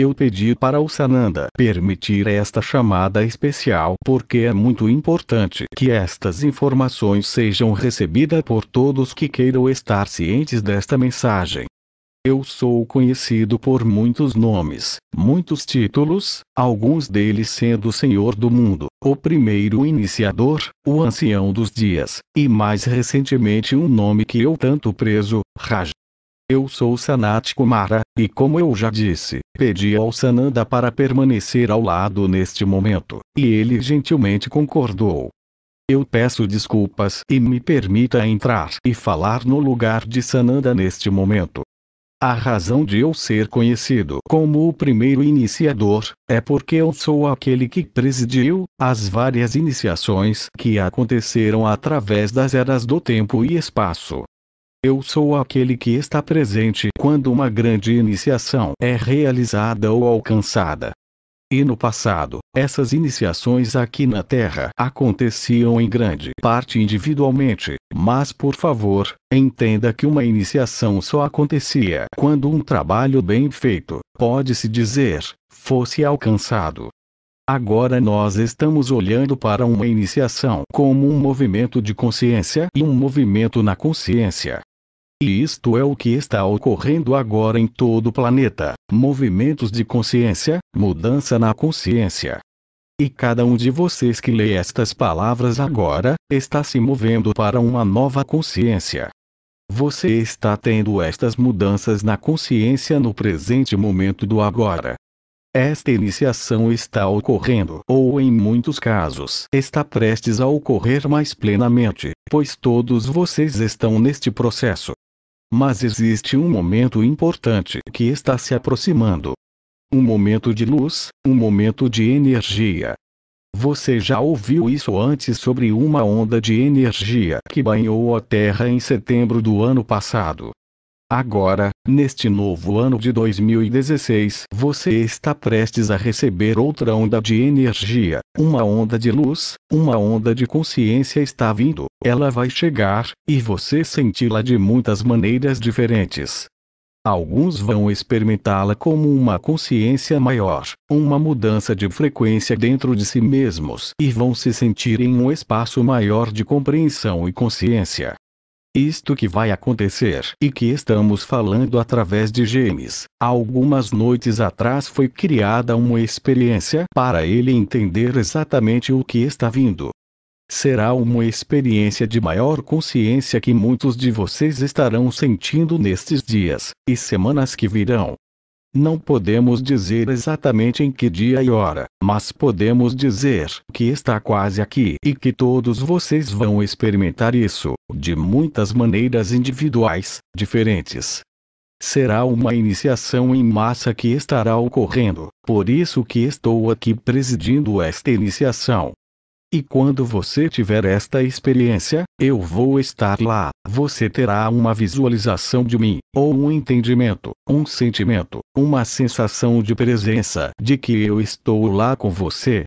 Eu pedi para o Sananda permitir esta chamada especial porque é muito importante que estas informações sejam recebidas por todos que queiram estar cientes desta mensagem. Eu sou conhecido por muitos nomes, muitos títulos, alguns deles sendo o Senhor do Mundo, o primeiro iniciador, o Ancião dos Dias, e mais recentemente um nome que eu tanto preso, Raj. Eu sou Sanat Kumara, e como eu já disse, Pedi ao Sananda para permanecer ao lado neste momento, e ele gentilmente concordou. Eu peço desculpas e me permita entrar e falar no lugar de Sananda neste momento. A razão de eu ser conhecido como o primeiro iniciador é porque eu sou aquele que presidiu as várias iniciações que aconteceram através das eras do tempo e espaço, eu sou aquele que está presente quando uma grande iniciação é realizada ou alcançada. E no passado, essas iniciações aqui na Terra aconteciam em grande parte individualmente, mas por favor, entenda que uma iniciação só acontecia quando um trabalho bem feito, pode-se dizer, fosse alcançado. Agora nós estamos olhando para uma iniciação como um movimento de consciência e um movimento na consciência. E isto é o que está ocorrendo agora em todo o planeta: movimentos de consciência, mudança na consciência. E cada um de vocês que lê estas palavras agora, está se movendo para uma nova consciência. Você está tendo estas mudanças na consciência no presente momento do agora. Esta iniciação está ocorrendo, ou em muitos casos, está prestes a ocorrer mais plenamente, pois todos vocês estão neste processo. Mas existe um momento importante que está se aproximando. Um momento de luz, um momento de energia. Você já ouviu isso antes sobre uma onda de energia que banhou a Terra em setembro do ano passado. Agora, Neste novo ano de 2016, você está prestes a receber outra onda de energia, uma onda de luz, uma onda de consciência está vindo. Ela vai chegar, e você senti-la de muitas maneiras diferentes. Alguns vão experimentá-la como uma consciência maior, uma mudança de frequência dentro de si mesmos e vão se sentir em um espaço maior de compreensão e consciência. Isto que vai acontecer e que estamos falando através de genes. Algumas noites atrás foi criada uma experiência para ele entender exatamente o que está vindo. Será uma experiência de maior consciência que muitos de vocês estarão sentindo nestes dias e semanas que virão. Não podemos dizer exatamente em que dia e hora, mas podemos dizer que está quase aqui e que todos vocês vão experimentar isso, de muitas maneiras individuais, diferentes. Será uma iniciação em massa que estará ocorrendo, por isso que estou aqui presidindo esta iniciação. E quando você tiver esta experiência, eu vou estar lá, você terá uma visualização de mim, ou um entendimento, um sentimento, uma sensação de presença, de que eu estou lá com você.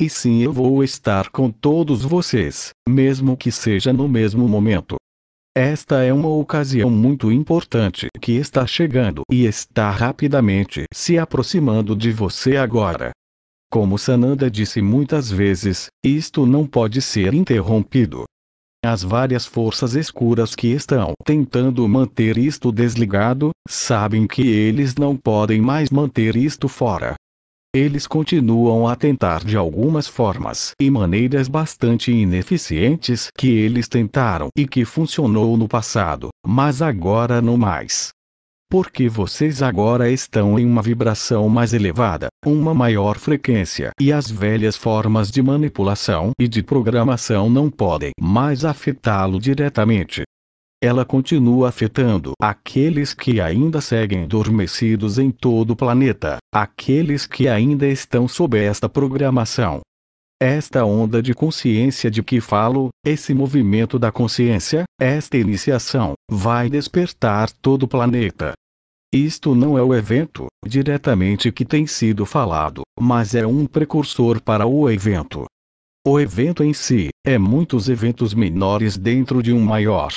E sim, eu vou estar com todos vocês, mesmo que seja no mesmo momento. Esta é uma ocasião muito importante que está chegando e está rapidamente se aproximando de você agora. Como Sananda disse muitas vezes, isto não pode ser interrompido as várias forças escuras que estão tentando manter isto desligado, sabem que eles não podem mais manter isto fora. Eles continuam a tentar de algumas formas e maneiras bastante ineficientes que eles tentaram e que funcionou no passado, mas agora não mais porque vocês agora estão em uma vibração mais elevada, uma maior frequência, e as velhas formas de manipulação e de programação não podem mais afetá-lo diretamente. Ela continua afetando aqueles que ainda seguem adormecidos em todo o planeta, aqueles que ainda estão sob esta programação. Esta onda de consciência de que falo, esse movimento da consciência, esta iniciação, vai despertar todo o planeta, isto não é o evento, diretamente que tem sido falado, mas é um precursor para o evento. O evento em si, é muitos eventos menores dentro de um maior.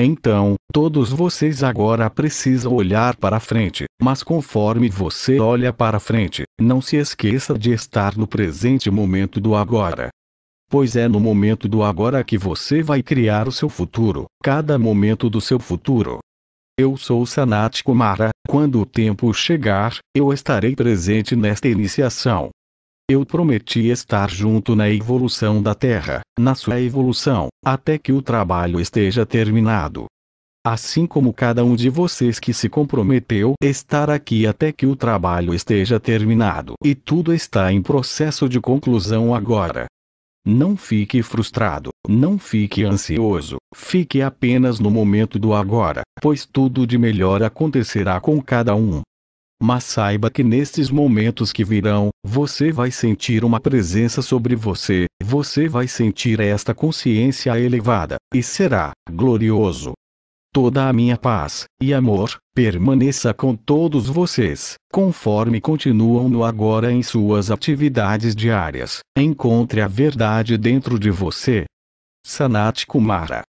Então, todos vocês agora precisam olhar para frente, mas conforme você olha para frente, não se esqueça de estar no presente momento do agora. Pois é no momento do agora que você vai criar o seu futuro, cada momento do seu futuro, eu sou Sanat Kumara, quando o tempo chegar, eu estarei presente nesta iniciação. Eu prometi estar junto na evolução da Terra, na sua evolução, até que o trabalho esteja terminado. Assim como cada um de vocês que se comprometeu estar aqui até que o trabalho esteja terminado e tudo está em processo de conclusão agora. Não fique frustrado, não fique ansioso, fique apenas no momento do agora, pois tudo de melhor acontecerá com cada um. Mas saiba que nestes momentos que virão, você vai sentir uma presença sobre você, você vai sentir esta consciência elevada, e será glorioso toda a minha paz e amor permaneça com todos vocês, conforme continuam no agora em suas atividades diárias. Encontre a verdade dentro de você. Sanat Kumara